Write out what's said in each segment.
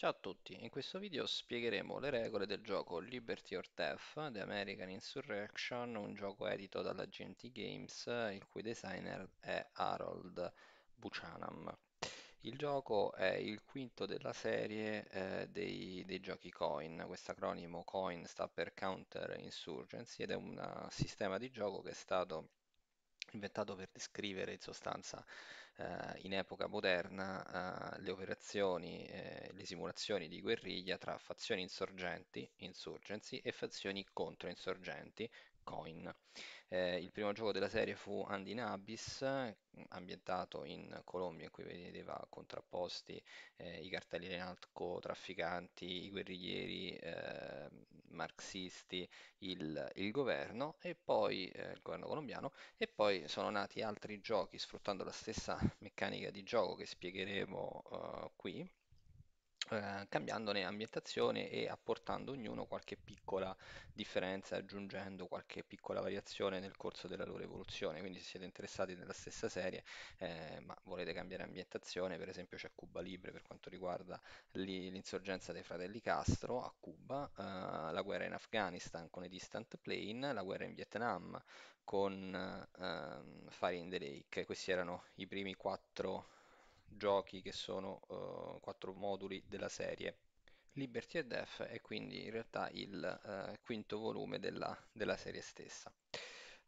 Ciao a tutti, in questo video spiegheremo le regole del gioco Liberty or Death The American Insurrection, un gioco edito dalla GMT Games il cui designer è Harold Buchanam. Il gioco è il quinto della serie eh, dei, dei, giochi COIN, questo acronimo COIN sta per Counter Insurgency ed è un eh, sistema di gioco che è stato inventato per descrivere in sostanza eh, in epoca moderna eh, le operazioni, eh, le simulazioni di guerriglia tra fazioni insorgenti, insurgency, e fazioni controinsorgenti, Coin. Eh, il primo gioco della serie fu Andin Abyss, ambientato in Colombia, in cui vedeva contrapposti eh, i cartelli dei narcotrafficanti, i guerriglieri eh, marxisti, il, il, governo e poi eh, il governo colombiano e poi sono nati altri giochi sfruttando la stessa meccanica di gioco che spiegheremo eh, qui eh, cambiandone ambientazione e apportando ognuno qualche piccola differenza, aggiungendo qualche piccola variazione nel corso della loro evoluzione. Quindi se siete interessati nella stessa serie, eh, ma volete cambiare ambientazione, per esempio c'è Cuba Libre per quanto riguarda l'insorgenza dei fratelli Castro a Cuba, eh, la guerra in Afghanistan con i Distant Plain, la guerra in Vietnam con ehm, Fire in the Lake. Questi erano i primi quattro giochi che sono uh, quattro moduli della serie. Liberty e Death è quindi in realtà il uh, quinto volume della, della serie stessa.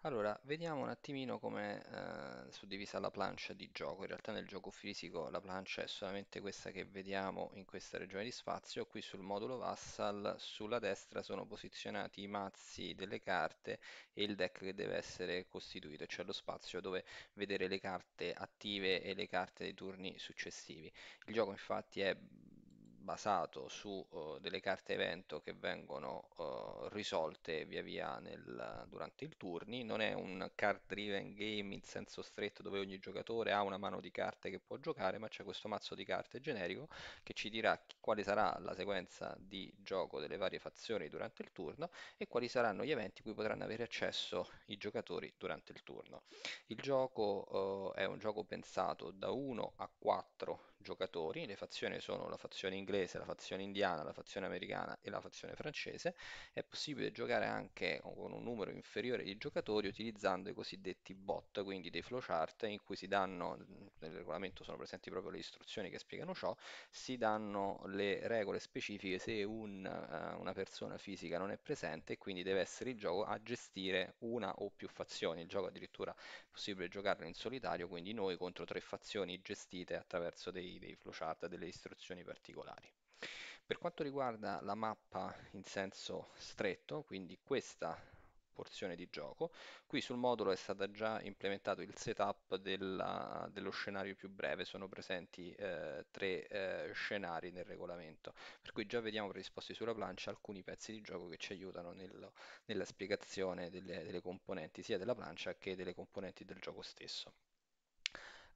Allora, vediamo un attimino come è eh, suddivisa la plancia di gioco. In realtà nel gioco fisico la plancia è solamente questa che vediamo in questa regione di spazio. Qui sul modulo Vassal, sulla destra sono posizionati i mazzi delle carte e il deck che deve essere costituito, cioè lo spazio dove vedere le carte attive e le carte dei turni successivi. Il gioco infatti è basato su uh, delle carte evento che vengono uh, risolte via via nel, durante il turni, non è un card driven game in senso stretto dove ogni giocatore ha una mano di carte che può giocare, ma c'è questo mazzo di carte generico che ci dirà quale sarà la sequenza di gioco delle varie fazioni durante il turno e quali saranno gli eventi cui potranno avere accesso i giocatori durante il turno. Il gioco uh, è un gioco pensato da 1 a 4 giocatori, le fazioni sono la fazione inglese, la fazione indiana, la fazione americana e la fazione francese, è possibile giocare anche con un numero inferiore di giocatori utilizzando i cosiddetti bot, quindi dei flowchart in cui si danno, nel regolamento sono presenti proprio le istruzioni che spiegano ciò, si danno le regole specifiche se un, eh, una persona fisica non è presente e quindi deve essere il gioco a gestire una o più fazioni, il gioco addirittura è possibile giocarlo in solitario, quindi noi contro tre fazioni gestite attraverso dei dei, dei flowchart, delle istruzioni particolari. Per quanto riguarda la mappa in senso stretto, quindi questa porzione di gioco, qui sul modulo è stato già implementato il setup della, dello scenario più breve, sono presenti eh, tre eh, scenari nel regolamento, per cui già vediamo predisposti sulla plancia alcuni pezzi di gioco che ci aiutano nel, nella spiegazione delle, delle componenti sia della plancia che delle componenti del gioco stesso.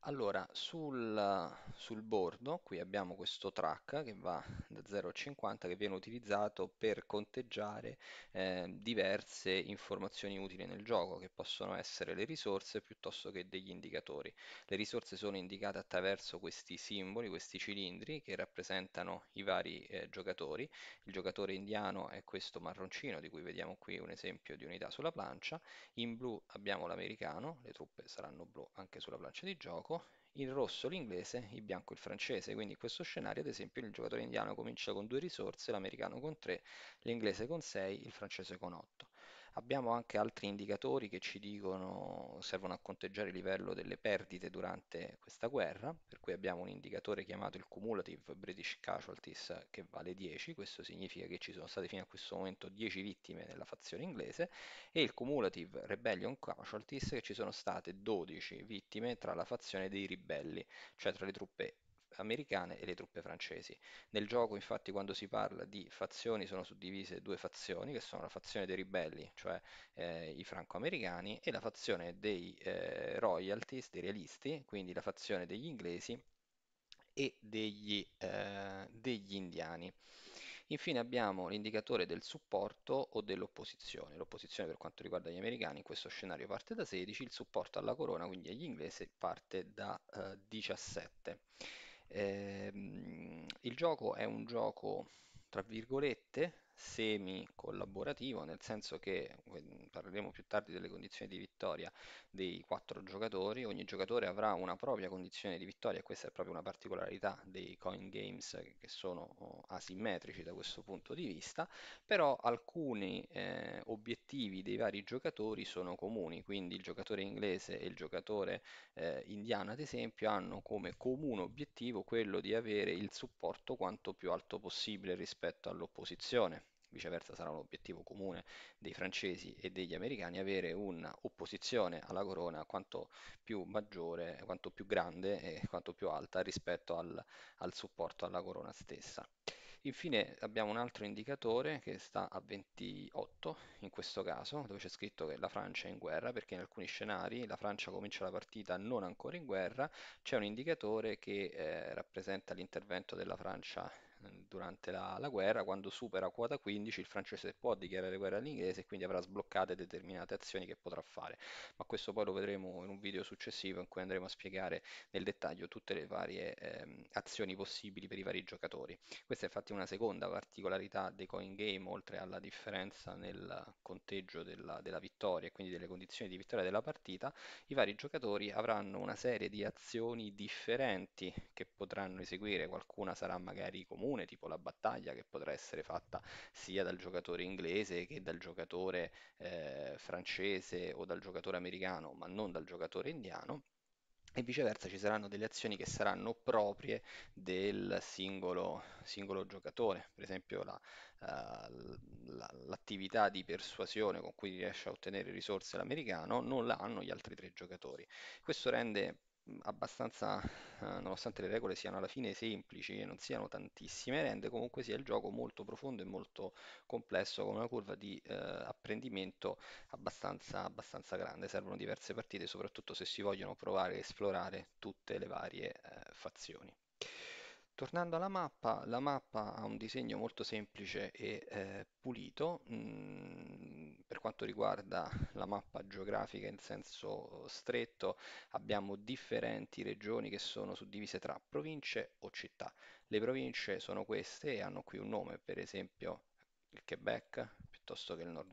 Allora, sul, sul bordo qui abbiamo questo track che va da 0 a 50 che viene utilizzato per conteggiare eh, diverse informazioni utili nel gioco che possono essere le risorse piuttosto che degli indicatori. Le risorse sono indicate attraverso questi simboli, questi cilindri che rappresentano i vari eh, giocatori. Il giocatore indiano è questo marroncino di cui vediamo qui un esempio di unità sulla plancia. In blu abbiamo l'americano, le truppe saranno blu anche sulla plancia di gioco bianco, il rosso l'inglese, il bianco il francese. Quindi in questo scenario, ad esempio, il giocatore indiano comincia con due risorse, l'americano con tre, l'inglese con sei, il francese con otto. Abbiamo anche altri indicatori che ci dicono, servono a conteggiare il livello delle perdite durante questa guerra, per cui abbiamo un indicatore chiamato il Cumulative British Casualties che vale 10, questo significa che ci sono state fino a questo momento 10 vittime nella fazione inglese, e il Cumulative Rebellion Casualties che ci sono state 12 vittime tra la fazione dei ribelli, cioè tra le truppe americane e le truppe francesi. Nel gioco, infatti, quando si parla di fazioni, sono suddivise due fazioni, che sono la fazione dei ribelli, cioè eh, i franco-americani, e la fazione dei eh, royalties, dei realisti, quindi la fazione degli inglesi e degli, eh, degli indiani. Infine abbiamo l'indicatore del supporto o dell'opposizione. L'opposizione per quanto riguarda gli americani in questo scenario parte da 16, il supporto alla corona, quindi agli inglesi, parte da eh, 17. Eh, il gioco è un gioco, tra virgolette, semi collaborativo, nel senso che parleremo più tardi delle condizioni di vittoria dei quattro giocatori, ogni giocatore avrà una propria condizione di vittoria e questa è proprio una particolarità dei coin games che sono oh, asimmetrici da questo punto di vista, però alcuni eh, obiettivi dei vari giocatori sono comuni, quindi il giocatore inglese e il giocatore eh, indiano ad esempio hanno come comune obiettivo quello di avere il supporto quanto più alto possibile rispetto all'opposizione viceversa sarà un obiettivo comune dei francesi e degli americani, avere un'opposizione alla corona quanto più maggiore, quanto più grande e quanto più alta rispetto al, al supporto alla corona stessa. Infine abbiamo un altro indicatore che sta a 28 in questo caso, dove c'è scritto che la Francia è in guerra, perché in alcuni scenari la Francia comincia la partita non ancora in guerra, c'è un indicatore che eh, rappresenta l'intervento della Francia durante la, la, guerra, quando supera quota 15 il francese può dichiarare guerra all'inglese e quindi avrà sbloccate determinate azioni che potrà fare, ma questo poi lo vedremo in un video successivo in cui andremo a spiegare nel dettaglio tutte le varie ehm, azioni possibili per i vari giocatori. Questa è infatti una seconda particolarità dei coin game, oltre alla differenza nel conteggio della, della vittoria e quindi delle condizioni di vittoria della partita, i vari giocatori avranno una serie di azioni differenti che potranno eseguire, qualcuna sarà magari comune, comune, tipo la battaglia che potrà essere fatta sia dal giocatore inglese che dal giocatore eh, francese o dal giocatore americano, ma non dal giocatore indiano e viceversa ci saranno delle azioni che saranno proprie del singolo, singolo giocatore, per esempio la, uh, la, l'attività di persuasione con cui riesce a ottenere risorse l'americano non la hanno gli altri tre giocatori. Questo rende abbastanza, eh, nonostante le regole siano alla fine semplici e non siano tantissime, rende comunque sia il gioco molto profondo e molto complesso, con una curva di eh, apprendimento abbastanza, abbastanza grande. Servono diverse partite, soprattutto se si vogliono provare a esplorare tutte le varie eh, fazioni. Tornando alla mappa, la mappa ha un disegno molto semplice e eh, pulito, mh, per quanto riguarda la mappa geografica in senso stretto, abbiamo differenti regioni che sono suddivise tra province o città. Le province sono queste e hanno qui un nome, per esempio il Quebec, piuttosto che il nord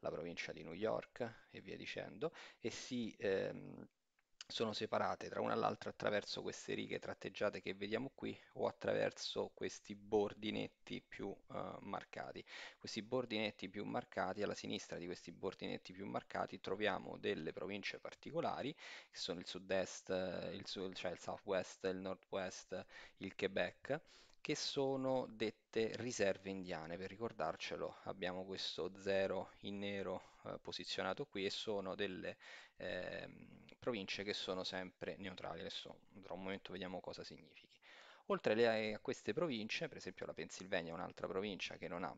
la provincia di New York e via dicendo, e si ehm, sono separate tra una all'altra attraverso queste righe tratteggiate che vediamo qui o attraverso questi bordinetti più uh, marcati. Questi bordinetti più marcati, alla sinistra di questi bordinetti più marcati troviamo delle province particolari che sono il sud-est, eh, il, sud, cioè il southwest, il northwest, il Quebec che sono dette riserve indiane, per ricordarcelo abbiamo questo 0 in nero eh, posizionato qui e sono delle eh, province che sono sempre neutrali. Adesso tra un momento vediamo cosa significhi. Oltre eh, a queste province, per esempio la Pennsylvania è un'altra provincia che non ha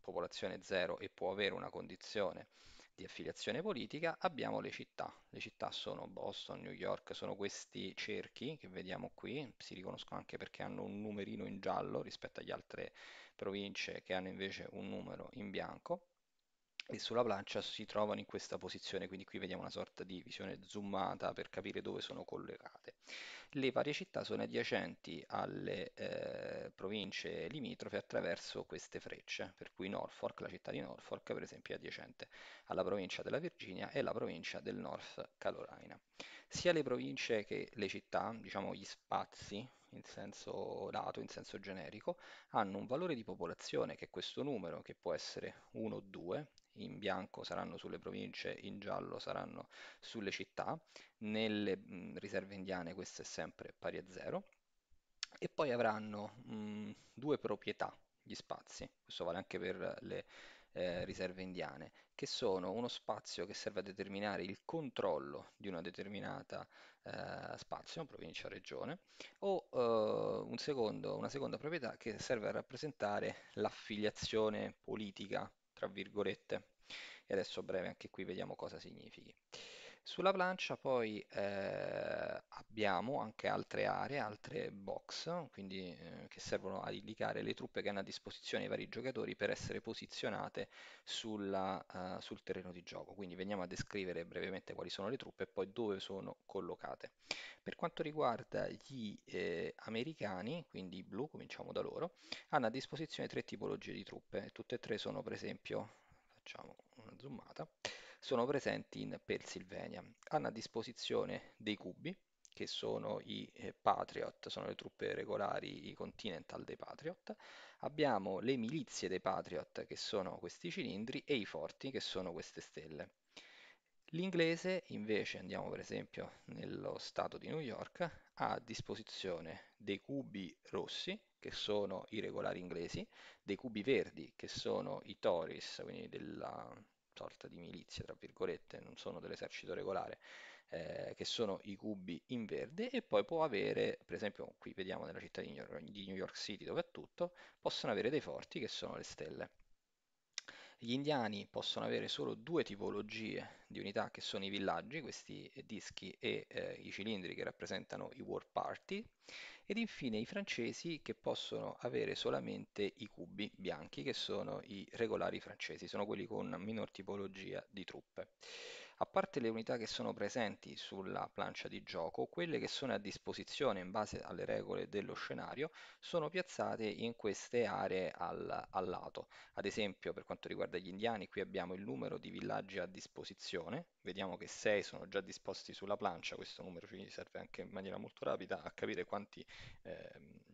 popolazione zero e può avere una condizione di affiliazione politica, abbiamo le città. Le città sono Boston, New York, sono questi cerchi che vediamo qui, si riconoscono anche perché hanno un numerino in giallo rispetto agli altre province che hanno invece un numero in bianco e sulla plancia si trovano in questa posizione, quindi qui vediamo una sorta di visione zoomata per capire dove sono collegate. Le varie città sono adiacenti alle eh, province limitrofe attraverso queste frecce, per cui Norfolk, la città di Norfolk per esempio è adiacente alla provincia della Virginia e alla provincia del North Carolina. Sia le province che le città, diciamo gli spazi in senso dato, in senso generico, hanno un valore di popolazione che è questo numero, che può essere 1 o 2, in bianco saranno sulle province, in giallo saranno sulle città, nelle mh, mm, riserve indiane questo è sempre pari a zero, e poi avranno mh, mm, due proprietà gli spazi, questo vale anche per le eh, riserve indiane, che sono uno spazio che serve a determinare il controllo di una determinata eh, spazio, provincia, o regione, o eh, un secondo, una seconda proprietà che serve a rappresentare l'affiliazione politica tra virgolette. E adesso a breve anche qui vediamo cosa significhi. Sulla plancia poi eh, abbiamo anche altre aree, altre box, quindi eh, che servono a indicare le truppe che hanno a disposizione i vari giocatori per essere posizionate sulla, eh, sul terreno di gioco. Quindi veniamo a descrivere brevemente quali sono le truppe e poi dove sono collocate. Per quanto riguarda gli eh, americani, quindi i blu, cominciamo da loro, hanno a disposizione tre tipologie di truppe. Tutte e tre sono per esempio, facciamo una zoomata, sono presenti in Pennsylvania. Hanno a disposizione dei cubi, che sono i eh, Patriot, sono le truppe regolari, i Continental dei Patriot, abbiamo le milizie dei Patriot, che sono questi cilindri, e i forti, che sono queste stelle. L'inglese invece, andiamo per esempio nello stato di New York, ha a disposizione dei cubi rossi, che sono i regolari inglesi, dei cubi verdi, che sono i Tories, quindi della, sorta di milizie, tra virgolette, non sono dell'esercito regolare, eh, che sono i cubi in verde, e poi può avere, per esempio qui vediamo nella città di New York, di New York City dove è tutto, possono avere dei forti che sono le stelle. Gli indiani possono avere solo due tipologie di unità che sono i villaggi, questi dischi e eh, i cilindri che rappresentano i war party, ed infine i francesi che possono avere solamente i cubi bianchi che sono i regolari francesi, sono quelli con minor tipologia di truppe. A parte le unità che sono presenti sulla plancia di gioco, quelle che sono a disposizione in base alle regole dello scenario sono piazzate in queste aree al, al lato. Ad esempio, per quanto riguarda gli indiani, qui abbiamo il numero di villaggi a disposizione, vediamo che 6 sono già disposti sulla plancia, questo numero ci serve anche in maniera molto rapida a capire quanti... Eh,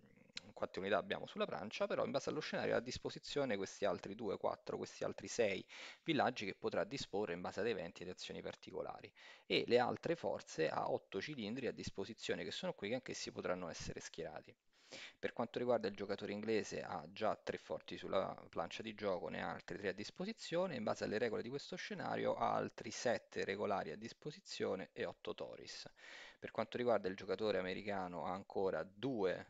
quante unità abbiamo sulla Francia, però in base allo scenario ha a disposizione questi altri 2, 4, questi altri 6 villaggi che potrà disporre in base ad eventi ed azioni particolari. E le altre forze ha 8 cilindri a disposizione che sono qui che anch'essi potranno essere schierati. Per quanto riguarda il giocatore inglese ha già tre forti sulla plancia di gioco, ne ha altri tre a disposizione, in base alle regole di questo scenario ha altri sette regolari a disposizione e otto toris. Per quanto riguarda il giocatore americano ha ancora due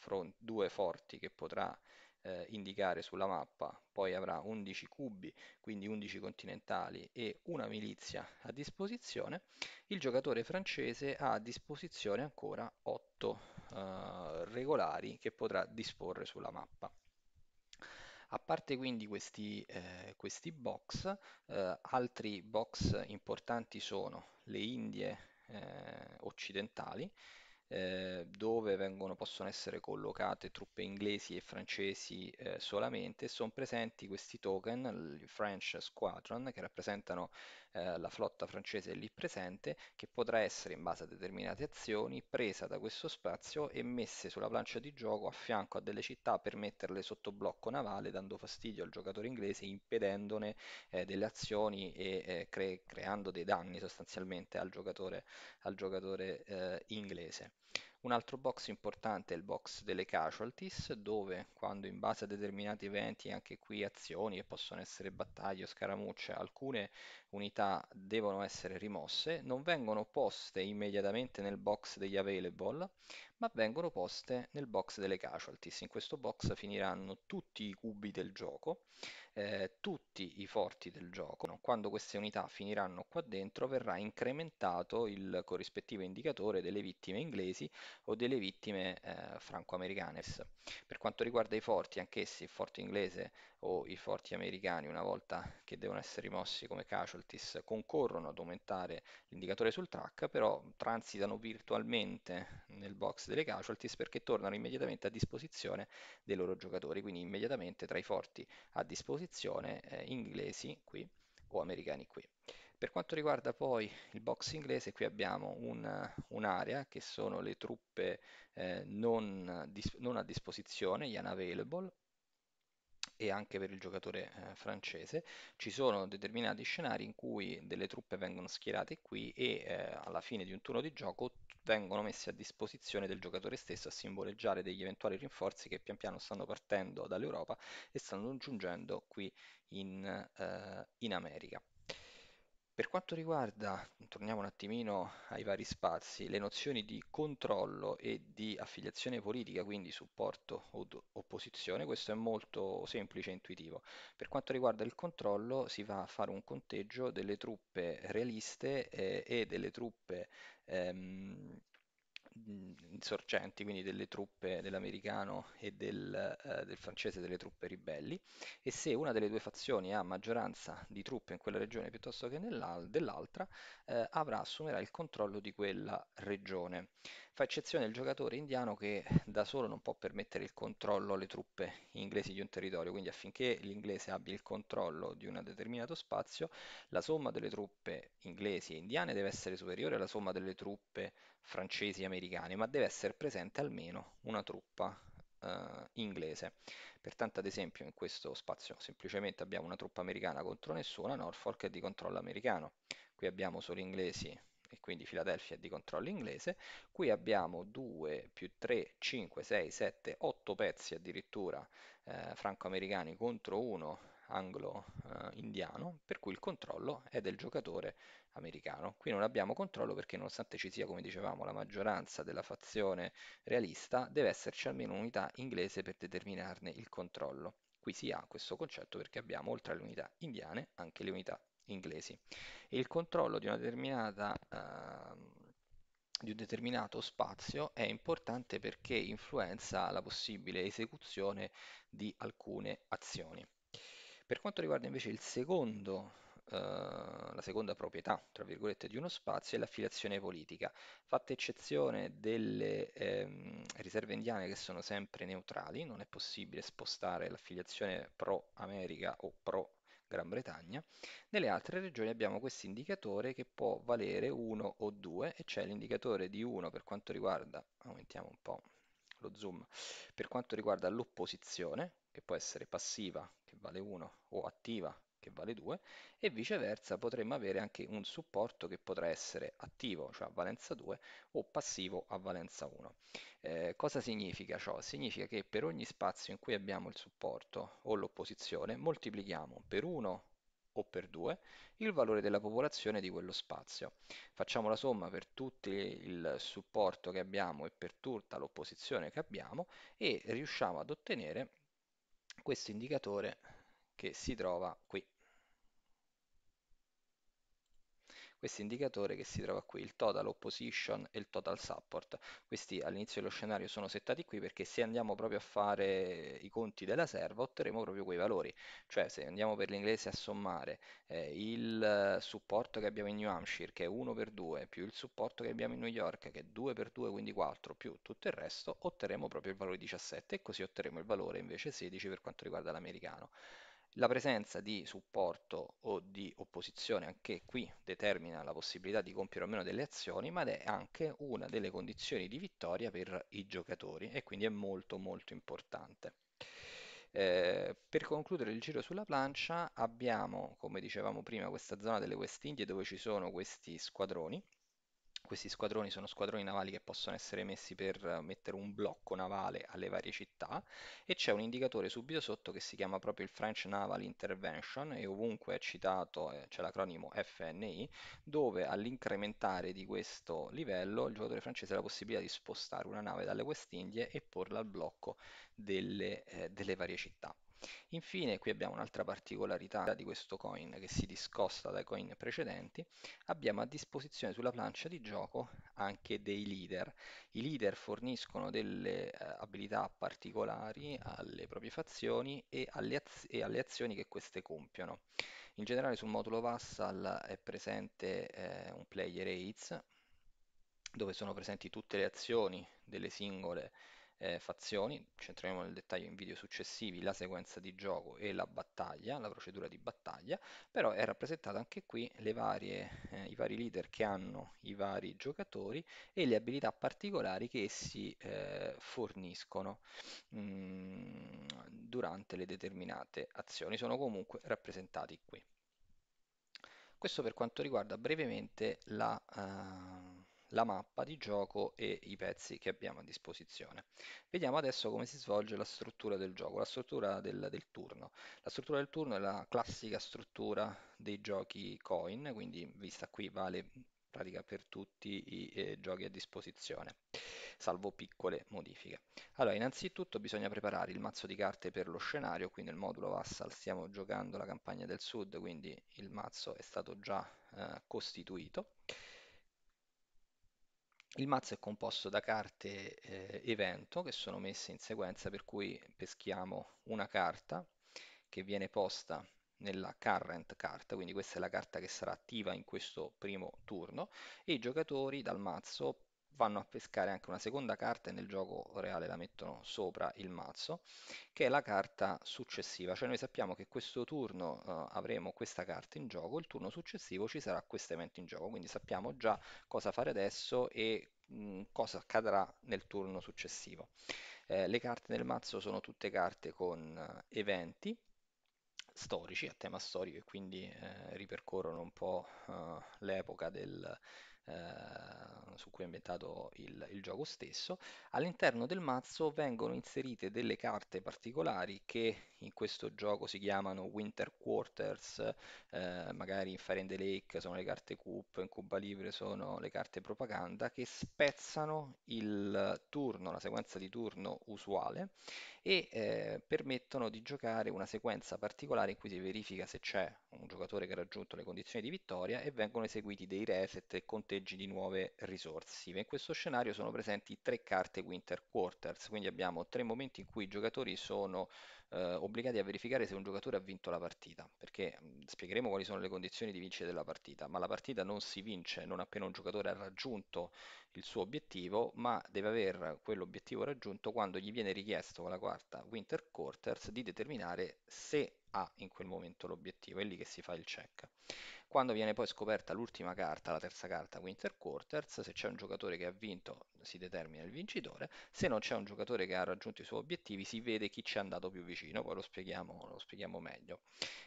front, due forti che potrà eh, indicare sulla mappa, poi avrà 11 cubi, quindi 11 continentali e una milizia a disposizione, il giocatore francese ha a disposizione ancora 8 eh, regolari che potrà disporre sulla mappa. A parte quindi questi, eh, questi box, eh, altri box importanti sono le Indie eh, occidentali, eh, dove vengono, possono essere collocate truppe inglesi e francesi eh, solamente, sono presenti questi token, il French Squadron, che rappresentano eh, la flotta francese lì presente, che potrà essere in base a determinate azioni presa da questo spazio e messe sulla plancia di gioco a fianco a delle città per metterle sotto blocco navale, dando fastidio al giocatore inglese, impedendone eh, delle azioni e eh, cre- creando dei danni sostanzialmente al giocatore, al giocatore eh, inglese. Un altro box importante è il box delle casualties, dove quando in base a determinati eventi, anche qui azioni che possono essere battaglie o scaramucce, alcune unità devono essere rimosse, non vengono poste immediatamente nel box degli available, ma vengono poste nel box delle casualties. In questo box finiranno tutti i cubi del gioco eh, tutti i forti del gioco. Quando queste unità finiranno qua dentro verrà incrementato il corrispettivo indicatore delle vittime inglesi o delle vittime eh, franco-americane. Per quanto riguarda i forti, anch'essi il forte inglese o i forti americani, una volta che devono essere rimossi come casualties, concorrono ad aumentare l'indicatore sul track, però transitano virtualmente nel box delle casualties perché tornano immediatamente a disposizione dei loro giocatori, quindi immediatamente tra i forti a disposizione competizione eh, inglesi qui o americani qui. Per quanto riguarda poi il box inglese, qui abbiamo un, un'area che sono le truppe eh, non, non, a disposizione, gli unavailable, e anche per il giocatore eh, francese. Ci sono determinati scenari in cui delle truppe vengono schierate qui e eh, alla fine di un turno di gioco vengono messi a disposizione del giocatore stesso a simboleggiare degli eventuali rinforzi che pian piano stanno partendo dall'Europa e stanno giungendo qui in, eh, in America. Per quanto riguarda, torniamo un attimino ai vari spazi, le nozioni di controllo e di affiliazione politica, quindi supporto o opposizione, questo è molto semplice e intuitivo. Per quanto riguarda il controllo si va a fare un conteggio delle truppe realiste eh, e delle truppe ehm, insorgenti, quindi delle truppe dell'americano e del, eh, del, francese delle truppe ribelli, e se una delle due fazioni ha maggioranza di truppe in quella regione piuttosto che nell'al- dell'altra, eh, avrà, assumerà il controllo di quella regione fa eccezione il giocatore indiano che da solo non può permettere il controllo alle truppe inglesi di un territorio, quindi affinché l'inglese abbia il controllo di un determinato spazio, la somma delle truppe inglesi e indiane deve essere superiore alla somma delle truppe francesi e americane, ma deve essere presente almeno una truppa Uh, inglese. Pertanto, ad esempio, in questo spazio semplicemente abbiamo una truppa americana contro nessuna, Norfolk è di controllo americano. Qui abbiamo solo inglesi e quindi Philadelphia è di controllo inglese. Qui abbiamo 2 più 3, 5, 6, 7, 8 pezzi addirittura eh, franco-americani contro uno anglo-indiano, eh, per cui il controllo è del giocatore americano. Qui non abbiamo controllo perché nonostante ci sia, come dicevamo, la maggioranza della fazione realista, deve esserci almeno un'unità inglese per determinarne il controllo. Qui si ha questo concetto perché abbiamo oltre alle unità indiane anche le unità inglesi. Il controllo di, eh, di un determinato spazio è importante perché influenza la possibile esecuzione di alcune azioni. Per quanto riguarda invece il secondo, eh, la seconda proprietà, tra virgolette, di uno spazio è l'affiliazione politica, fatta eccezione delle ehm, riserve indiane che sono sempre neutrali, non è possibile spostare l'affiliazione pro America o pro Gran Bretagna. Nelle altre regioni abbiamo questo indicatore che può valere 1 o 2 e c'è l'indicatore di 1 per quanto riguarda, aumentiamo un po' lo zoom, per quanto riguarda l'opposizione, che può essere passiva, che vale 1, o attiva, che vale 2, e viceversa potremmo avere anche un supporto che potrà essere attivo, cioè a valenza 2, o passivo a valenza 1. Eh, cosa significa ciò? Significa che per ogni spazio in cui abbiamo il supporto o l'opposizione, moltiplichiamo per 1 o per 2 il valore della popolazione di quello spazio. Facciamo la somma per tutto il supporto che abbiamo e per tutta l'opposizione che abbiamo e riusciamo ad ottenere questo indicatore che si trova qui. questo indicatore che si trova qui, il total opposition e il total support. Questi all'inizio dello scenario sono settati qui perché se andiamo proprio a fare i conti della serva otterremo proprio quei valori, cioè se andiamo per l'inglese a sommare eh, il supporto che abbiamo in New Hampshire che è 1 per 2 più il supporto che abbiamo in New York che è 2 per 2 quindi 4 più tutto il resto otterremo proprio il valore 17 e così otterremo il valore invece 16 per quanto riguarda l'americano. La presenza di supporto o di opposizione anche qui determina la possibilità di compiere o meno delle azioni, ma è anche una delle condizioni di vittoria per i giocatori e quindi è molto molto importante. Eh, per concludere il giro sulla plancia abbiamo, come dicevamo prima, questa zona delle West Indie dove ci sono questi squadroni questi squadroni sono squadroni navali che possono essere messi per eh, mettere un blocco navale alle varie città e c'è un indicatore subito sotto che si chiama proprio il French Naval Intervention e ovunque è citato eh, c'è l'acronimo FNI dove all'incrementare di questo livello il giocatore francese ha la possibilità di spostare una nave dalle West Indie e porla al blocco delle, eh, delle varie città. Infine, qui abbiamo un'altra particolarità di questo coin che si discosta dai coin precedenti, abbiamo a disposizione sulla plancia di gioco anche dei leader. I leader forniscono delle eh, abilità particolari alle proprie fazioni e alle, e alle azioni che queste compiono. In generale sul modulo Vassal è presente eh, un player aids, dove sono presenti tutte le azioni delle singole eh, fazioni, centreremo nel dettaglio in video successivi la sequenza di gioco e la battaglia, la procedura di battaglia, però è rappresentata anche qui le varie, eh, i vari leader che hanno i vari giocatori e le abilità particolari che essi eh, forniscono mh, mm, durante le determinate azioni, sono comunque rappresentati qui. Questo per quanto riguarda brevemente la... Uh, la mappa di gioco e i pezzi che abbiamo a disposizione. Vediamo adesso come si svolge la struttura del gioco, la struttura del, del turno. La struttura del turno è la classica struttura dei giochi coin, quindi vista qui vale in pratica per tutti i eh, giochi a disposizione salvo piccole modifiche. Allora, innanzitutto bisogna preparare il mazzo di carte per lo scenario, qui nel modulo Vassal stiamo giocando la campagna del sud, quindi il mazzo è stato già eh, costituito. Il mazzo è composto da carte eh, evento che sono messe in sequenza per cui peschiamo una carta che viene posta nella current carta, quindi questa è la carta che sarà attiva in questo primo turno e i giocatori dal mazzo vanno a pescare anche una seconda carta e nel gioco reale la mettono sopra il mazzo, che è la carta successiva, cioè noi sappiamo che questo turno eh, avremo questa carta in gioco, il turno successivo ci sarà questo evento in gioco, quindi sappiamo già cosa fare adesso e mh, mm, cosa accadrà nel turno successivo. Eh, le carte del mazzo sono tutte carte con eh, eventi, storici, a tema storico e quindi eh, ripercorrono un po' eh, l'epoca del, eh, su cui è ambientato il, il, gioco stesso. All'interno del mazzo vengono inserite delle carte particolari che in questo gioco si chiamano Winter Quarters, eh, magari in Fire and the Lake sono le carte Coop, in Cuba Libre sono le carte propaganda, che spezzano il turno, la sequenza di turno usuale e eh, permettono di giocare una sequenza particolare in cui si verifica se c'è un giocatore che ha raggiunto le condizioni di vittoria e vengono eseguiti dei reset e conteggi di nuove risorse. In questo scenario sono presenti tre carte Winter Quarters, quindi abbiamo tre momenti in cui i giocatori sono eh, obbligati a verificare se un giocatore ha vinto la partita, perché mm, spiegheremo quali sono le condizioni di vincere della partita, ma la partita non si vince non appena un giocatore ha raggiunto il suo obiettivo, ma deve aver quell'obiettivo raggiunto quando gli viene richiesto con la quarta Winter Quarters di determinare se ha in quel momento l'obiettivo, è lì che si fa il check. Quando viene poi scoperta l'ultima carta, la terza carta Winter Quarters, se c'è un giocatore che ha vinto si determina il vincitore, se non c'è un giocatore che ha raggiunto i suoi obiettivi si vede chi ci è andato più vicino, poi lo spieghiamo, lo spieghiamo meglio.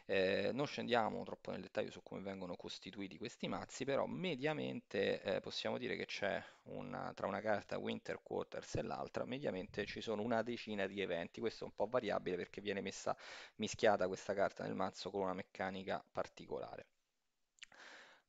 Eh, non scendiamo troppo nel dettaglio su come vengono costituiti questi mazzi, però mediamente eh, possiamo dire che c'è una, tra una carta Winter Quarters e l'altra, mediamente ci sono una decina di eventi, questo è un po' variabile perché viene messa mischiata questa carta nel mazzo con una meccanica particolare.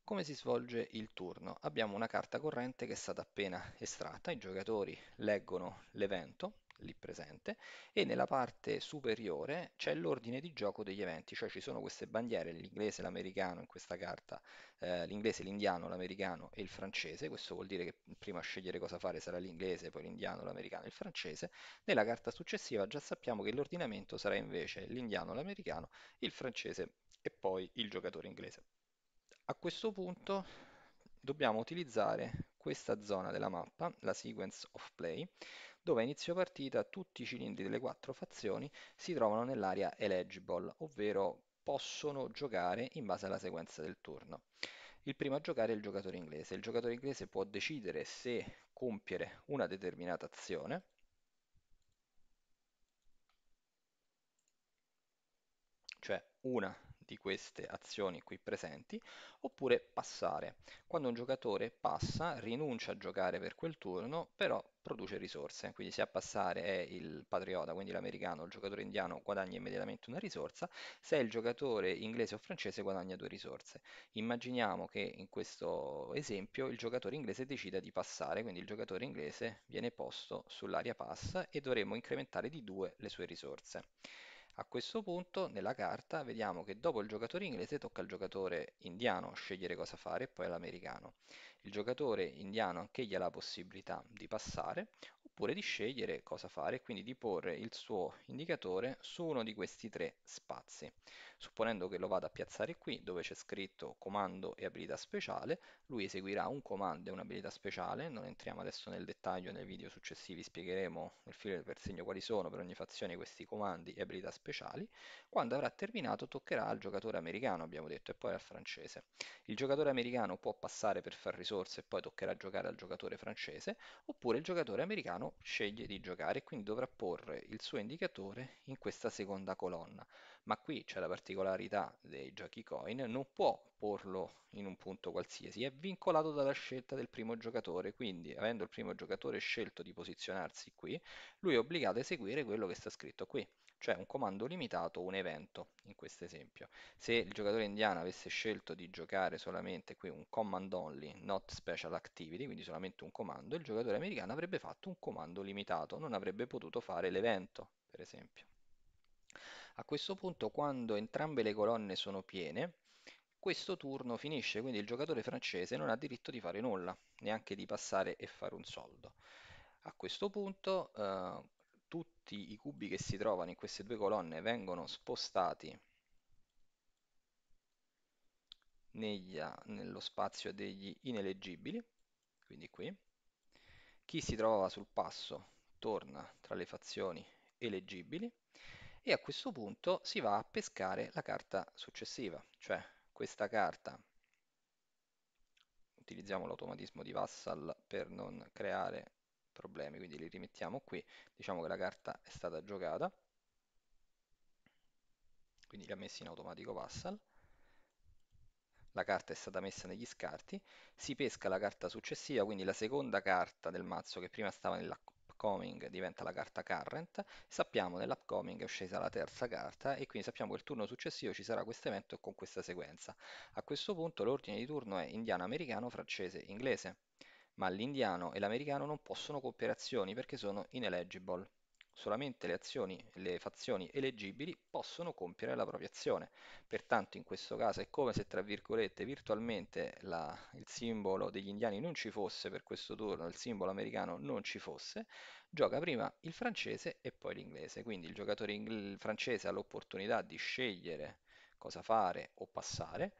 Come si svolge il turno? Abbiamo una carta corrente che è stata appena estratta, i giocatori leggono l'evento lì presente e nella parte superiore c'è l'ordine di gioco degli eventi, cioè ci sono queste bandiere, l'inglese, l'americano in questa carta, eh, l'inglese, l'indiano, l'americano e il francese, questo vuol dire che prima a scegliere cosa fare sarà l'inglese, poi l'indiano, l'americano e il francese, nella carta successiva già sappiamo che l'ordinamento sarà invece l'indiano, l'americano, il francese e poi il giocatore inglese. A questo punto dobbiamo utilizzare questa zona della mappa, la sequence of play, dove a inizio partita tutti i cilindri delle quattro fazioni si trovano nell'area eligible, ovvero possono giocare in base alla sequenza del turno. Il primo a giocare è il giocatore inglese. Il giocatore inglese può decidere se compiere una determinata azione, cioè una di queste azioni qui presenti, oppure passare. Quando un giocatore passa, rinuncia a giocare per quel turno, però produce risorse, quindi se a passare è il patriota, quindi l'americano il giocatore indiano guadagna immediatamente una risorsa, se è il giocatore inglese o francese guadagna due risorse. Immaginiamo che in questo esempio il giocatore inglese decida di passare, quindi il giocatore inglese viene posto sull'area pass e dovremmo incrementare di due le sue risorse. A questo punto nella carta vediamo che dopo il giocatore inglese tocca al giocatore indiano scegliere cosa fare e poi all'americano. Il giocatore indiano anche gli ha la possibilità di passare oppure di scegliere cosa fare e quindi di porre il suo indicatore su uno di questi tre spazi. Supponendo che lo vada a piazzare qui, dove c'è scritto comando e abilità speciale, lui eseguirà un comando e un'abilità speciale, non entriamo adesso nel dettaglio, nei video successivi spiegheremo nel filo per segno quali sono per ogni fazione questi comandi e abilità speciali, quando avrà terminato toccherà al giocatore americano, abbiamo detto, e poi al francese. Il giocatore americano può passare per far risorse e poi toccherà giocare al giocatore francese, oppure il giocatore americano sceglie di giocare e quindi dovrà porre il suo indicatore in questa seconda colonna ma qui c'è la particolarità dei giochi coin, non può porlo in un punto qualsiasi, è vincolato dalla scelta del primo giocatore, quindi avendo il primo giocatore scelto di posizionarsi qui, lui è obbligato a eseguire quello che sta scritto qui, cioè un comando limitato un evento, in questo esempio. Se il giocatore indiano avesse scelto di giocare solamente qui un command only, not special activity, quindi solamente un comando, il giocatore americano avrebbe fatto un comando limitato, non avrebbe potuto fare l'evento, per esempio. A questo punto, quando entrambe le colonne sono piene, questo turno finisce, quindi il giocatore francese non ha diritto di fare nulla, neanche di passare e fare un soldo. A questo punto eh, tutti i cubi che si trovano in queste due colonne vengono spostati negli, nello spazio degli ineleggibili, quindi qui. Chi si trovava sul passo torna tra le fazioni eleggibili e a questo punto si va a pescare la carta successiva, cioè questa carta. Utilizziamo l'automatismo di Vassal per non creare problemi, quindi li rimettiamo qui, diciamo che la carta è stata giocata, quindi l'ha messa in automatico Vassal, la carta è stata messa negli scarti, si pesca la carta successiva, quindi la seconda carta del mazzo che prima stava nella nell'upcoming diventa la carta current, sappiamo nell'upcoming è scesa la terza carta e quindi sappiamo che il turno successivo ci sarà questo evento con questa sequenza. A questo punto l'ordine di turno è indiano, americano, francese, inglese, ma l'indiano e l'americano non possono compiere azioni perché sono ineligible. Solamente le azioni, le fazioni eleggibili possono compiere la propria azione. Pertanto in questo caso è come se tra virgolette virtualmente la, il simbolo degli indiani non ci fosse per questo turno, il simbolo americano non ci fosse, gioca prima il francese e poi l'inglese. Quindi il giocatore francese ha l'opportunità di scegliere cosa fare o passare,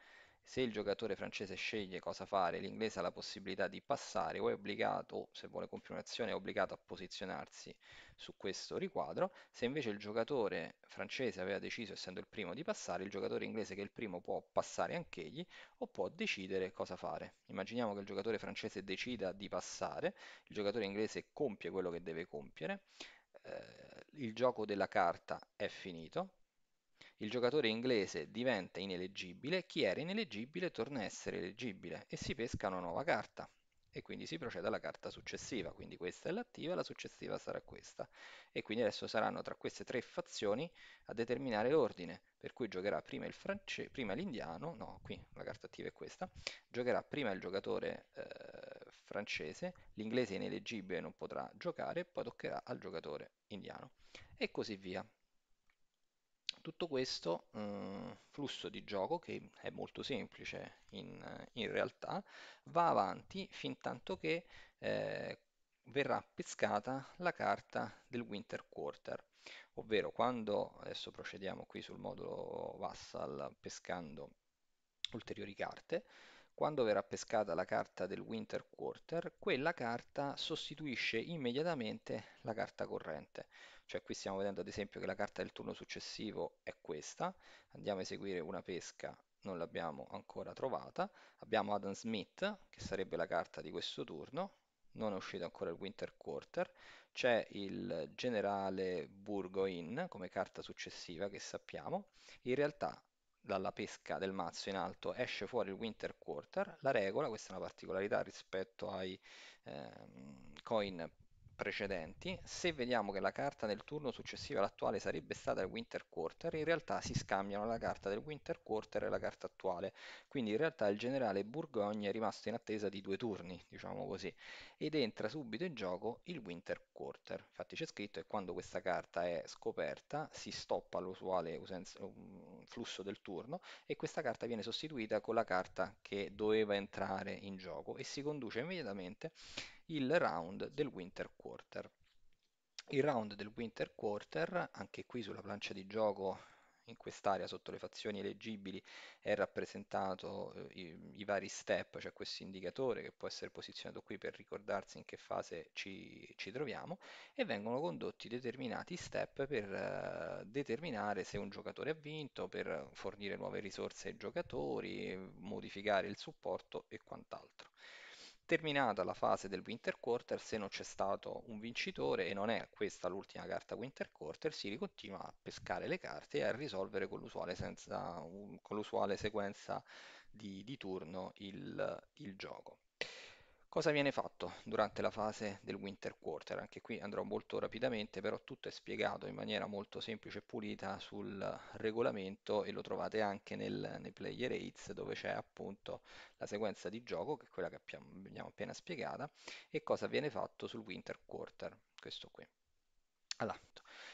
se il giocatore francese sceglie cosa fare, l'inglese ha la possibilità di passare o è obbligato, se vuole compiere un'azione, è obbligato a posizionarsi su questo riquadro, se invece il giocatore francese aveva deciso, essendo il primo, di passare, il giocatore inglese che è il primo può passare anch'egli o può decidere cosa fare. Immaginiamo che il giocatore francese decida di passare, il giocatore inglese compie quello che deve compiere, eh, il gioco della carta è finito, il giocatore inglese diventa ineleggibile, chi era ineleggibile torna a essere eleggibile e si pesca una nuova carta e quindi si procede alla carta successiva, quindi questa è l'attiva, la successiva sarà questa. E quindi adesso saranno tra queste tre fazioni a determinare l'ordine, per cui giocherà prima, france... prima l'indiano, no, qui la carta attiva è questa, giocherà prima il giocatore eh, francese, l'inglese ineleggibile non potrà giocare, poi toccherà al giocatore indiano, e così via tutto questo um, flusso di gioco, che è molto semplice in, in realtà, va avanti fin tanto che eh, verrà pescata la carta del Winter Quarter, ovvero quando, adesso procediamo qui sul modulo Vassal pescando ulteriori carte, quando verrà pescata la carta del Winter Quarter, quella carta sostituisce immediatamente la carta corrente. Cioè qui stiamo vedendo ad esempio che la carta del turno successivo è questa, andiamo a eseguire una pesca, non l'abbiamo ancora trovata, abbiamo Adam Smith, che sarebbe la carta di questo turno, non è uscito ancora il Winter Quarter, c'è il generale Burgo In come carta successiva che sappiamo, in realtà dalla pesca del mazzo in alto esce fuori il winter quarter, la regola, questa è una particolarità rispetto ai ehm, coin precedenti, se vediamo che la carta del turno successivo all'attuale sarebbe stata il Winter Quarter, in realtà si scambiano la carta del Winter Quarter e la carta attuale. Quindi in realtà il generale Burgogna è rimasto in attesa di due turni, diciamo così, ed entra subito in gioco il Winter Quarter. Infatti c'è scritto che quando questa carta è scoperta si stoppa l'usuale flusso del turno e questa carta viene sostituita con la carta che doveva entrare in gioco e si conduce immediatamente il round del winter quarter. Il round del winter quarter, anche qui sulla plancia di gioco in quest'area sotto le fazioni eleggibili è rappresentato eh, i, i, vari step, cioè questo indicatore che può essere posizionato qui per ricordarsi in che fase ci, ci troviamo e vengono condotti determinati step per eh, determinare se un giocatore ha vinto, per fornire nuove risorse ai giocatori, modificare il supporto e quant'altro. Terminata la fase del Winter Quarter, se non c'è stato un vincitore e non è questa l'ultima carta Winter Quarter, si ricontinua a pescare le carte e a risolvere con l'usuale, senza, un, con l'usuale sequenza di, di turno il, il gioco. Cosa viene fatto durante la fase del winter quarter? Anche qui andrò molto rapidamente, però tutto è spiegato in maniera molto semplice e pulita sul regolamento e lo trovate anche nel, nei player aids dove c'è appunto la sequenza di gioco, che è quella che abbiamo appena spiegata, e cosa viene fatto sul winter quarter, questo qui. Allora,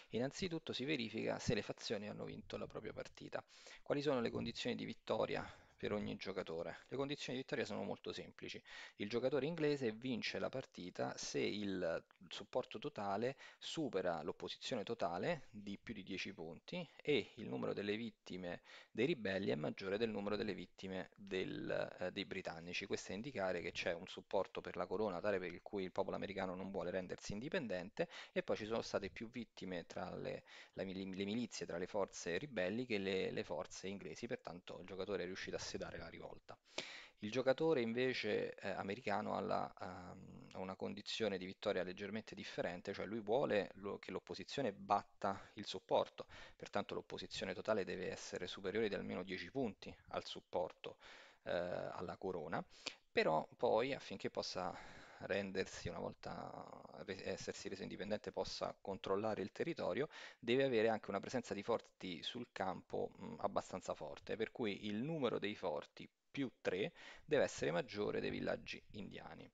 innanzitutto si verifica se le fazioni hanno vinto la propria partita. Quali sono le condizioni di vittoria per ogni giocatore. Le condizioni di vittoria sono molto semplici. Il giocatore inglese vince la partita se il supporto totale supera l'opposizione totale di più di 10 punti e il numero delle vittime dei ribelli è maggiore del numero delle vittime del, eh, dei britannici. Questo è indicare che c'è un supporto per la corona tale per il cui il popolo americano non vuole rendersi indipendente e poi ci sono state più vittime tra le, la, le milizie, tra le forze ribelli che le, le forze inglesi, pertanto il giocatore è riuscito a potesse dare la rivolta. Il giocatore invece eh, americano ha, la, um, una condizione di vittoria leggermente differente, cioè lui vuole lo, che l'opposizione batta il supporto, pertanto l'opposizione totale deve essere superiore di almeno 10 punti al supporto, eh, alla corona, però poi affinché possa rendersi, una volta essersi reso indipendente, possa controllare il territorio, deve avere anche una presenza di forti sul campo mh, mm, abbastanza forte, per cui il numero dei forti più 3 deve essere maggiore dei villaggi indiani.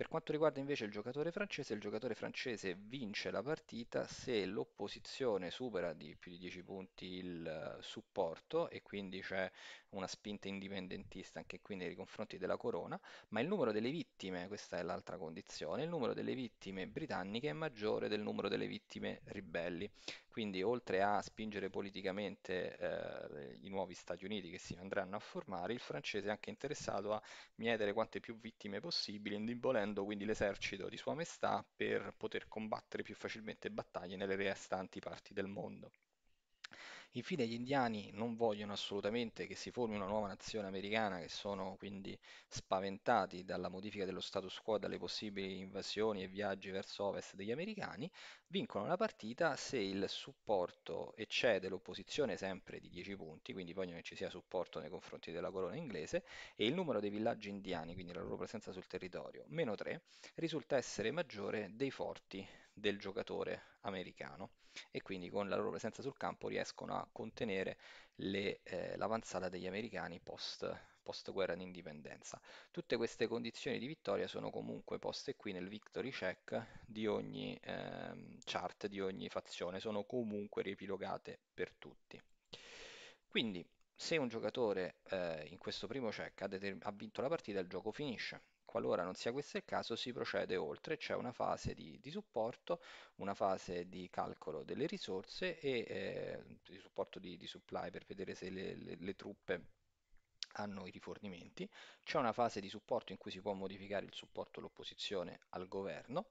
Per quanto riguarda invece il giocatore francese, il giocatore francese vince la partita se l'opposizione supera di più di 10 punti il eh, supporto e quindi c'è una spinta indipendentista anche qui nei confronti della corona, ma il numero delle vittime, questa è l'altra condizione, il numero delle vittime britanniche è maggiore del numero delle vittime ribelli. Quindi oltre a spingere politicamente eh, i nuovi Stati Uniti che si andranno a formare, il francese è anche interessato a mietere quante più vittime possibili, indebolendo quindi l'esercito di Sua Maestà per poter combattere più facilmente battaglie nelle restanti parti del mondo. Infine gli indiani non vogliono assolutamente che si formi una nuova nazione americana, che sono quindi spaventati dalla modifica dello status quo, dalle possibili invasioni e viaggi verso ovest degli americani, vincono la partita se il supporto eccede l'opposizione sempre di 10 punti, quindi vogliono che ci sia supporto nei confronti della corona inglese, e il numero dei villaggi indiani, quindi la loro presenza sul territorio, meno 3, risulta essere maggiore dei forti del giocatore americano e quindi con la loro presenza sul campo riescono a contenere le, eh, l'avanzata degli americani post, post guerra di indipendenza. Tutte queste condizioni di vittoria sono comunque poste qui nel victory check di ogni eh, chart, di ogni fazione, sono comunque riepilogate per tutti. Quindi se un giocatore eh, in questo primo check ha, determ- ha vinto la partita il gioco finisce, Qualora non sia questo il caso, si procede oltre, c'è una fase di, di, supporto, una fase di calcolo delle risorse e eh, di supporto di, di, supply per vedere se le, le, le truppe hanno i rifornimenti, c'è una fase di supporto in cui si può modificare il supporto all'opposizione al governo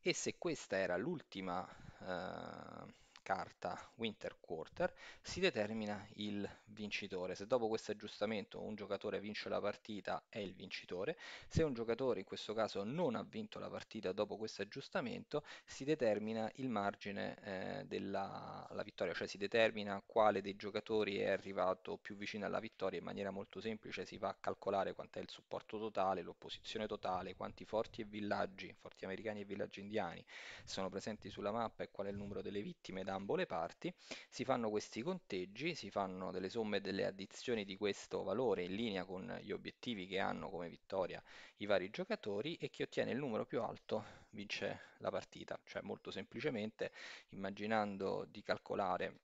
e se questa era l'ultima eh, carta Winter Quarter si determina il vincitore. Se dopo questo aggiustamento un giocatore vince la partita è il vincitore, se un giocatore in questo caso non ha vinto la partita dopo questo aggiustamento si determina il margine eh, della vittoria, cioè si determina quale dei giocatori è arrivato più vicino alla vittoria in maniera molto semplice, si va a calcolare quant'è il supporto totale, l'opposizione totale, quanti forti e villaggi, forti americani e villaggi indiani sono presenti sulla mappa e qual è il numero delle vittime da ambo le parti, si fanno questi conteggi, si fanno delle somme e delle addizioni di questo valore in linea con gli obiettivi che hanno come vittoria i vari giocatori e chi ottiene il numero più alto vince la partita, cioè molto semplicemente immaginando di calcolare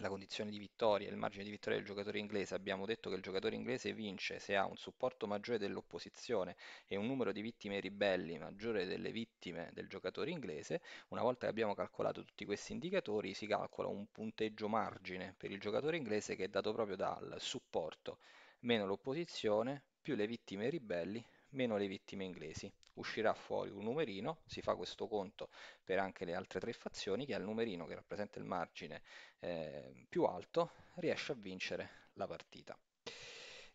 la condizione di vittoria, il margine di vittoria del giocatore inglese, abbiamo detto che il giocatore inglese vince se ha un supporto maggiore dell'opposizione e un numero di vittime ribelli maggiore delle vittime del giocatore inglese, una volta che abbiamo calcolato tutti questi indicatori si calcola un punteggio margine per il giocatore inglese che è dato proprio dal supporto meno l'opposizione più le vittime ribelli meno le vittime inglesi. Uscirà fuori un numerino, si fa questo conto per anche le altre tre fazioni, che ha il numerino che rappresenta il margine eh, più alto, riesce a vincere la partita.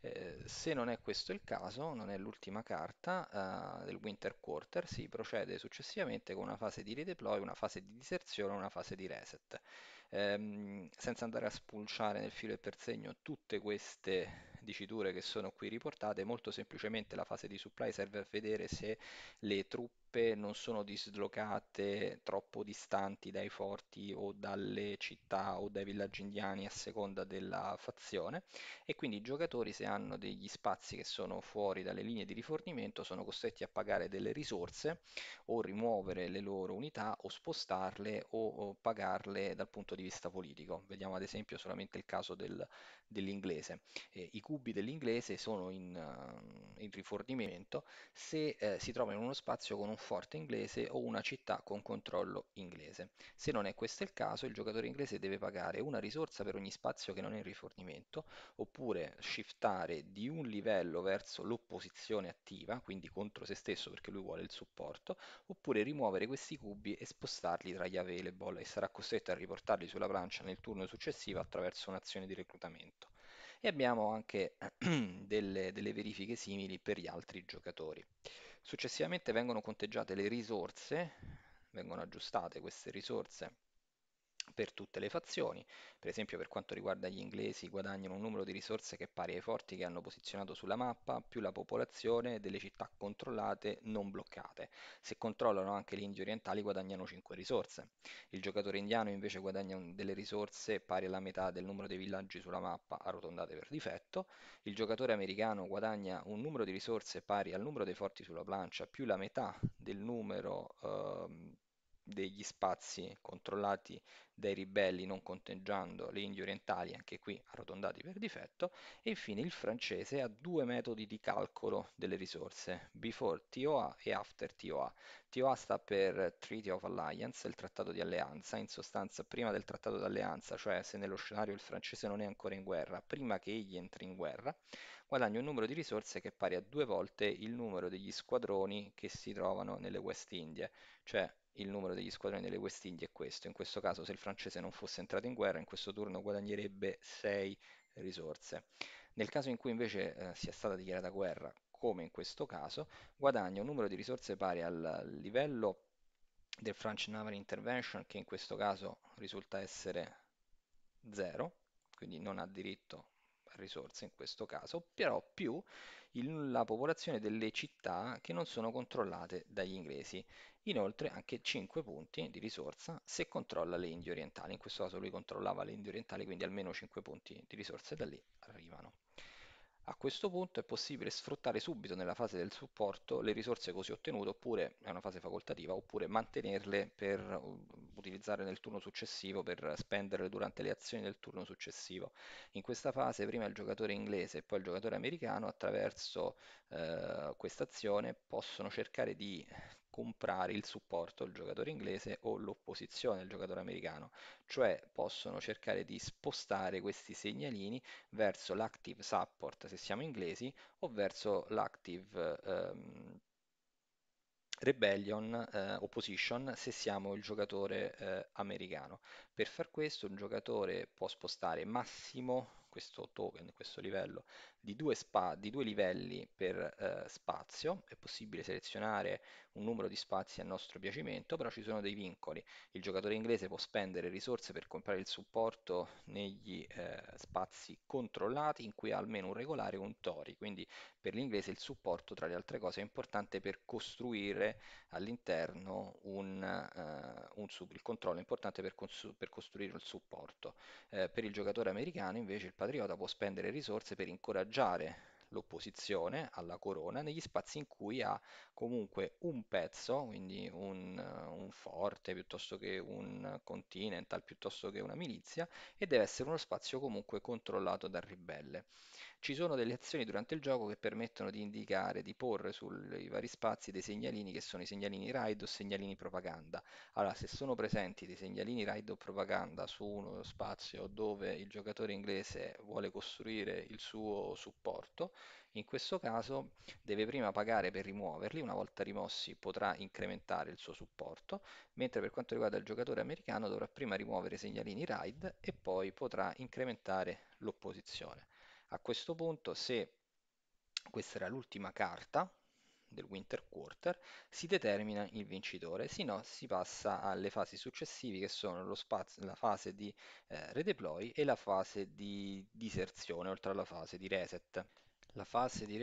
Eh, se non è questo il caso, non è l'ultima carta eh, del Winter Quarter, si procede successivamente con una fase di redeploy, una fase di diserzione, una fase di reset. Eh, senza andare a spulciare nel filo e per segno tutte queste diciture che sono qui riportate, molto semplicemente la fase di supply serve a vedere se le truppe truppe non sono dislocate troppo distanti dai forti o dalle città o dai villaggi indiani a seconda della fazione e quindi i giocatori se hanno degli spazi che sono fuori dalle linee di rifornimento sono costretti a pagare delle risorse o rimuovere le loro unità o spostarle o, o pagarle dal punto di vista politico. Vediamo ad esempio solamente il caso del, dell'inglese. Eh, I cubi dell'inglese sono in, ehm, in rifornimento se eh, si trovano in uno spazio con un forte inglese o una città con controllo inglese. Se non è questo il caso, il giocatore inglese deve pagare una risorsa per ogni spazio che non è in rifornimento, oppure shiftare di un livello verso l'opposizione attiva, quindi contro se stesso perché lui vuole il supporto, oppure rimuovere questi cubi e spostarli tra gli available e sarà costretto a riportarli sulla plancia nel turno successivo attraverso un'azione di reclutamento e abbiamo anche delle, delle, verifiche simili per gli altri giocatori. Successivamente vengono conteggiate le risorse, vengono aggiustate queste risorse per tutte le fazioni. Per esempio, per quanto riguarda gli inglesi, guadagnano un numero di risorse che è pari ai forti che hanno posizionato sulla mappa, più la popolazione delle città controllate non bloccate. Se controllano anche gli indi orientali, guadagnano 5 risorse. Il giocatore indiano invece guadagna delle risorse pari alla metà del numero dei villaggi sulla mappa, arrotondate per difetto. Il giocatore americano guadagna un numero di risorse pari al numero dei forti sulla plancia, più la metà del numero. Ehm, degli spazi controllati dai ribelli non conteggiando le Indie orientali, anche qui arrotondati per difetto, e infine il francese ha due metodi di calcolo delle risorse, before TOA e after TOA. TOA sta per Treaty of Alliance, il trattato di alleanza, in sostanza prima del trattato d'alleanza, cioè se nello scenario il francese non è ancora in guerra, prima che egli entri in guerra, guadagna un numero di risorse che è pari a due volte il numero degli squadroni che si trovano nelle West Indie, cioè il numero degli squadroni delle West Westindie è questo. In questo caso, se il francese non fosse entrato in guerra, in questo turno guadagnerebbe 6 risorse. Nel caso in cui invece eh, sia stata dichiarata guerra, come in questo caso, guadagna un numero di risorse pari al livello del French Naval Intervention, che in questo caso risulta essere 0, quindi non ha diritto risorse in questo caso, però più il, la popolazione delle città che non sono controllate dagli inglesi. Inoltre anche 5 punti di risorsa se controlla le Indie orientali, in questo caso lui controllava le Indie orientali, quindi almeno 5 punti di risorse da lì arrivano. A questo punto è possibile sfruttare subito nella fase del supporto le risorse così ottenute, oppure è una fase facoltativa, oppure mantenerle per uh, utilizzare nel turno successivo, per spenderle durante le azioni del turno successivo. In questa fase prima il giocatore inglese e poi il giocatore americano attraverso eh, questa azione possono cercare di comprare il supporto al giocatore inglese o l'opposizione al giocatore americano, cioè possono cercare di spostare questi segnalini verso l'active support se siamo inglesi o verso l'active ehm, rebellion eh, opposition se siamo il giocatore eh, americano. Per far questo un giocatore può spostare massimo questo token, questo livello, di due, spa, di due livelli per eh, spazio, è possibile selezionare un numero di spazi a nostro piacimento, però ci sono dei vincoli. Il giocatore inglese può spendere risorse per comprare il supporto negli eh, spazi controllati in cui ha almeno un regolare e un tori, quindi per l'inglese il supporto tra le altre cose è importante per costruire all'interno un, uh, un sub, il controllo è importante per, per costruire il supporto. Eh, per il giocatore americano invece il patriota può spendere risorse per incoraggiare ingaggiare l'opposizione alla corona negli spazi in cui ha comunque un pezzo, quindi un, un, forte piuttosto che un continental piuttosto che una milizia e deve essere uno spazio comunque controllato dal ribelle. Ci sono delle azioni durante il gioco che permettono di indicare, di porre sui vari spazi dei segnalini che sono i segnalini raid o segnalini propaganda. Allora, se sono presenti dei segnalini raid o propaganda su uno spazio dove il giocatore inglese vuole costruire il suo supporto, in questo caso deve prima pagare per rimuoverli, una volta rimossi potrà incrementare il suo supporto, mentre per quanto riguarda il giocatore americano dovrà prima rimuovere i segnalini raid e poi potrà incrementare l'opposizione. A questo punto, se questa era l'ultima carta del Winter Quarter, si determina il vincitore, se no si passa alle fasi successive che sono spazio, la fase di eh, redeploy e la fase di diserzione, oltre alla fase di reset. La fase di,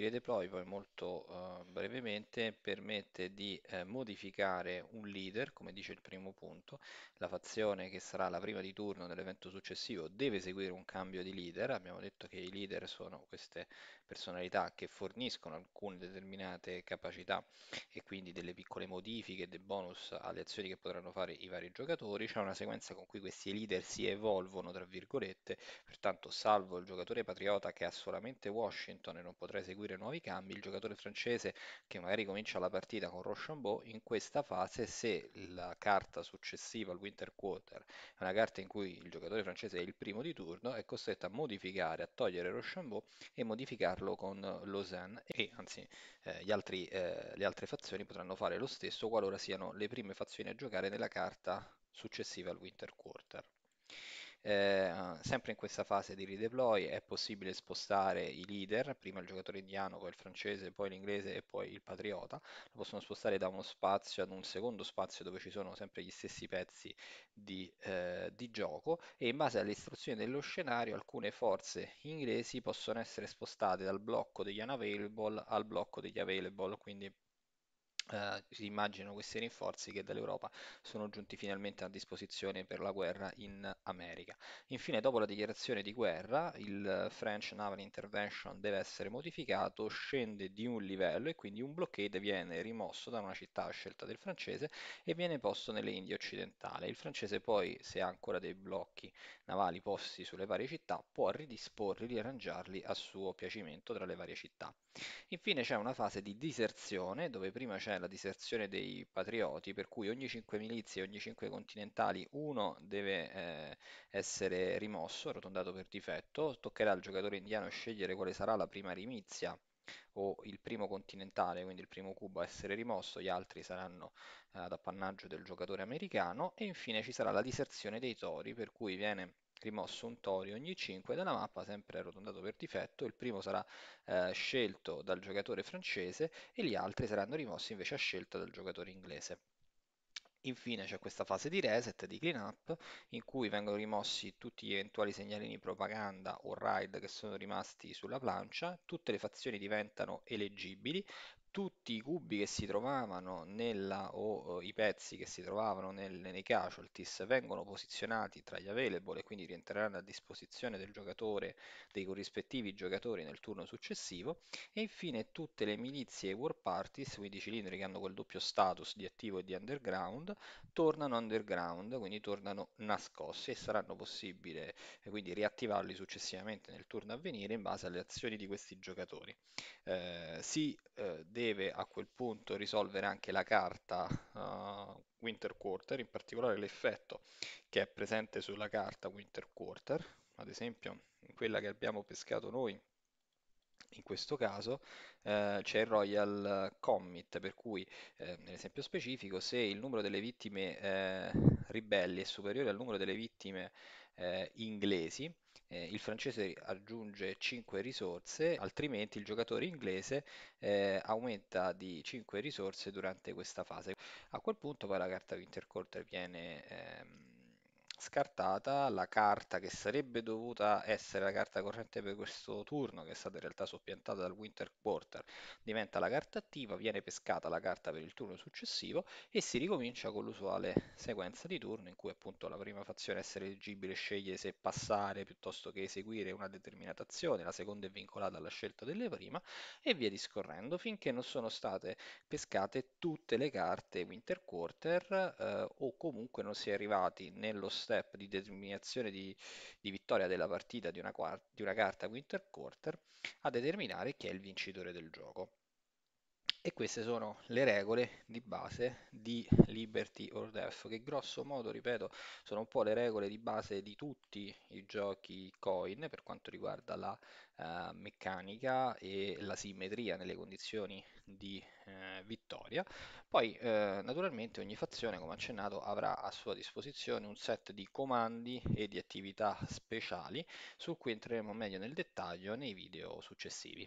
redeploy, poi molto eh, brevemente, permette di eh, modificare un leader, come dice il primo punto. La fazione che sarà la prima di turno nell'evento successivo deve seguire un cambio di leader. Abbiamo detto che i leader sono queste personalità che forniscono alcune determinate capacità e quindi delle piccole modifiche, dei bonus alle azioni che potranno fare i vari giocatori. C'è una sequenza con cui questi leader si evolvono, tra virgolette, pertanto salvo il giocatore patriota che ha solamente uomo Washington e non potrà eseguire nuovi cambi, il giocatore francese che magari comincia la partita con Rochambeau in questa fase se la carta successiva al winter quarter è una carta in cui il giocatore francese è il primo di turno è costretto a modificare, a togliere Rochambeau e modificarlo con Lausanne e anzi eh, altri, eh, le altre fazioni potranno fare lo stesso qualora siano le prime fazioni a giocare nella carta successiva al winter quarter. Eh, sempre in questa fase di redeploy è possibile spostare i leader, prima il giocatore indiano, poi il francese, poi l'inglese e poi il patriota, lo possono spostare da uno spazio ad un secondo spazio dove ci sono sempre gli stessi pezzi di, eh, di gioco e in base alle istruzioni dello scenario alcune forze inglesi possono essere spostate dal blocco degli unavailable al blocco degli available, quindi eh, si immaginano questi rinforzi che dall'Europa sono giunti finalmente a disposizione per la guerra in America. Infine, dopo la dichiarazione di guerra, il French Naval Intervention deve essere modificato, scende di un livello e quindi un blockade viene rimosso da una città a scelta del francese e viene posto nelle Indie occidentali. Il francese poi, se ha ancora dei blocchi navali posti sulle varie città, può ridisporli, riarrangiarli a suo piacimento tra le varie città. Infine c'è una fase di diserzione dove prima c'è eh, la diserzione dei patrioti, per cui ogni 5 milizie, ogni 5 continentali, uno deve eh, essere rimosso, arrotondato per difetto, toccherà al giocatore indiano scegliere quale sarà la prima rimizia o il primo continentale, quindi il primo cubo a essere rimosso, gli altri saranno eh, ad appannaggio del giocatore americano e infine ci sarà la diserzione dei tori, per cui viene rimosso un Tori ogni 5 dalla mappa, sempre arrotondato per difetto, il primo sarà eh, scelto dal giocatore francese e gli altri saranno rimossi invece a scelta dal giocatore inglese. Infine c'è questa fase di reset, di clean up, in cui vengono rimossi tutti gli eventuali segnalini propaganda o raid che sono rimasti sulla plancia, tutte le fazioni diventano eleggibili, tutti i cubi che si trovavano nella, o eh, i pezzi che si trovavano nel, nei casualties vengono posizionati tra gli available e quindi rientreranno a disposizione del giocatore, dei corrispettivi giocatori nel turno successivo e infine tutte le milizie e war parties, quindi i cilindri che hanno quel doppio status di attivo e di underground, tornano underground, quindi tornano nascosti e saranno possibile eh, quindi riattivarli successivamente nel turno a venire in base alle azioni di questi giocatori. Eh, si, eh, deve a quel punto risolvere anche la carta uh, Winter Quarter, in particolare l'effetto che è presente sulla carta Winter Quarter, ad esempio quella che abbiamo pescato noi in questo caso eh, c'è il Royal Commit, per cui eh, nell'esempio specifico se il numero delle vittime eh, ribelli è superiore al numero delle vittime eh, inglesi, eh, il francese aggiunge 5 risorse, altrimenti il giocatore inglese eh, aumenta di 5 risorse durante questa fase. A quel punto poi la carta Winter Court viene... Ehm, Scartata la carta che sarebbe dovuta essere la carta corrente per questo turno, che è stata in realtà soppiantata dal Winter Quarter, diventa la carta attiva, viene pescata la carta per il turno successivo e si ricomincia con l'usuale sequenza di turno in cui appunto la prima fazione è leggibile sceglie se passare piuttosto che eseguire una determinata azione, la seconda è vincolata alla scelta delle prima e via discorrendo finché non sono state pescate tutte le carte Winter Quarter eh, o comunque non si è arrivati nello stesso step di determinazione di, di vittoria della partita di una, quarta, di una carta quinter quarter a determinare chi è il vincitore del gioco. E queste sono le regole di base di Liberty or Death, che grosso modo, ripeto, sono un po' le regole di base di tutti i giochi coin per quanto riguarda la uh, meccanica e la simmetria nelle condizioni di uh, vittoria. Poi, uh, naturalmente, ogni fazione, come accennato, avrà a sua disposizione un set di comandi e di attività speciali, su cui entreremo meglio nel dettaglio nei video successivi.